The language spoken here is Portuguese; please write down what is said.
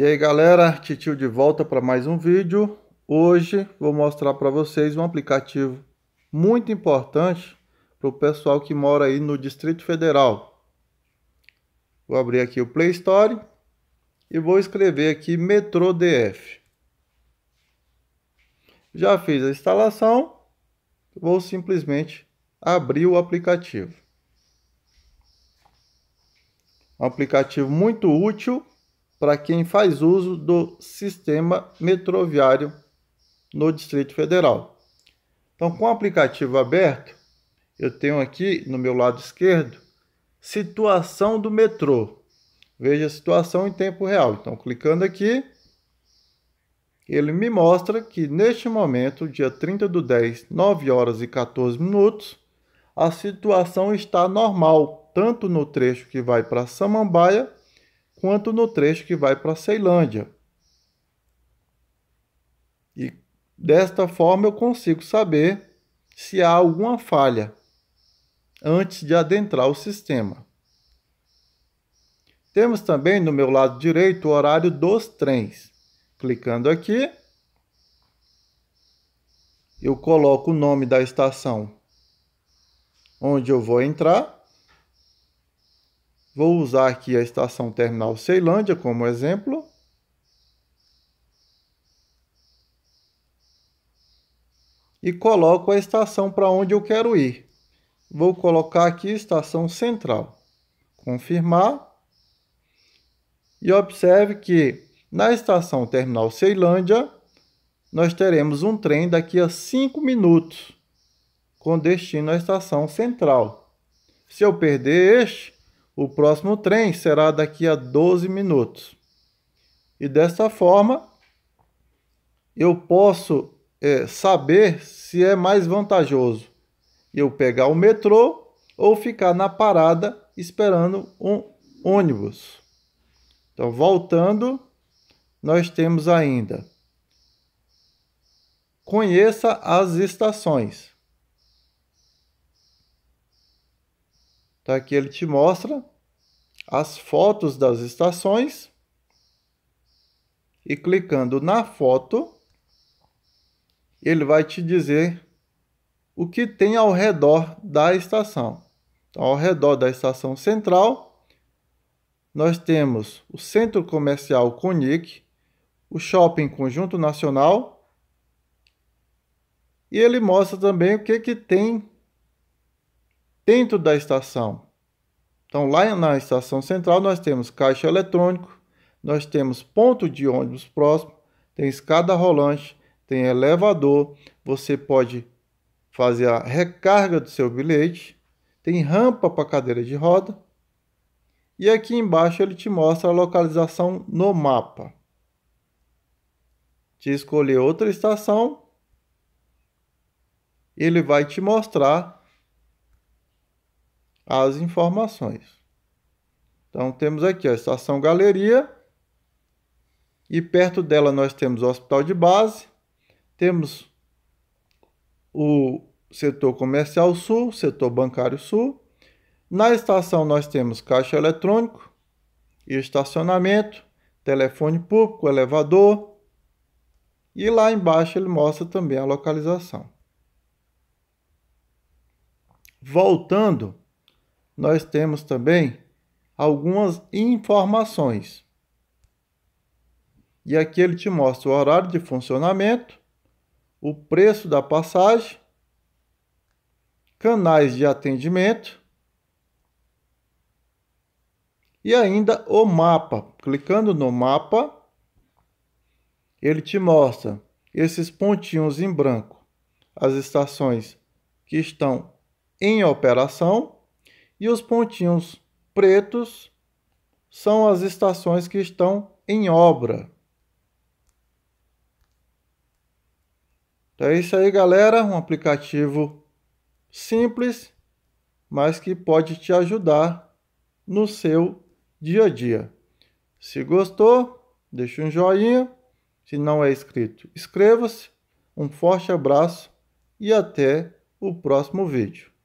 E aí galera, Titio de volta para mais um vídeo. Hoje vou mostrar para vocês um aplicativo muito importante para o pessoal que mora aí no Distrito Federal. Vou abrir aqui o Play Store e vou escrever aqui Metro DF. Já fiz a instalação, vou simplesmente abrir o aplicativo. Um aplicativo muito útil para quem faz uso do sistema metroviário no Distrito Federal. Então, com o aplicativo aberto, eu tenho aqui no meu lado esquerdo situação do metrô. Veja a situação em tempo real. Então, clicando aqui, ele me mostra que neste momento, dia 30 do 10, 9 horas e 14 minutos, a situação está normal, tanto no trecho que vai para Samambaia quanto no trecho que vai para Ceilândia. E desta forma eu consigo saber se há alguma falha antes de adentrar o sistema. Temos também no meu lado direito o horário dos trens. Clicando aqui, eu coloco o nome da estação onde eu vou entrar Vou usar aqui a estação terminal Ceilândia como exemplo. E coloco a estação para onde eu quero ir. Vou colocar aqui estação central. Confirmar. E observe que na estação terminal Ceilândia, nós teremos um trem daqui a 5 minutos com destino à estação central. Se eu perder este, o próximo trem será daqui a 12 minutos. E desta forma, eu posso é, saber se é mais vantajoso eu pegar o metrô ou ficar na parada esperando um ônibus. Então, voltando, nós temos ainda. Conheça as estações. Então, aqui ele te mostra as fotos das estações e clicando na foto, ele vai te dizer o que tem ao redor da estação. Então, ao redor da estação central, nós temos o Centro Comercial Conic, o Shopping Conjunto Nacional, e ele mostra também o que, que tem dentro da estação. Então, lá na estação central, nós temos caixa eletrônico, nós temos ponto de ônibus próximo, tem escada rolante, tem elevador, você pode fazer a recarga do seu bilhete, tem rampa para cadeira de roda. E aqui embaixo ele te mostra a localização no mapa. Te escolher outra estação, ele vai te mostrar as informações. Então temos aqui a estação galeria e perto dela nós temos o hospital de base, temos o setor comercial sul, setor bancário sul. Na estação nós temos caixa eletrônico e estacionamento, telefone público, elevador. E lá embaixo ele mostra também a localização. Voltando nós temos também algumas informações. E aqui ele te mostra o horário de funcionamento, o preço da passagem, canais de atendimento e ainda o mapa. Clicando no mapa, ele te mostra esses pontinhos em branco, as estações que estão em operação e os pontinhos pretos são as estações que estão em obra. Então é isso aí, galera. Um aplicativo simples, mas que pode te ajudar no seu dia a dia. Se gostou, deixa um joinha. Se não é inscrito, inscreva-se. Um forte abraço e até o próximo vídeo.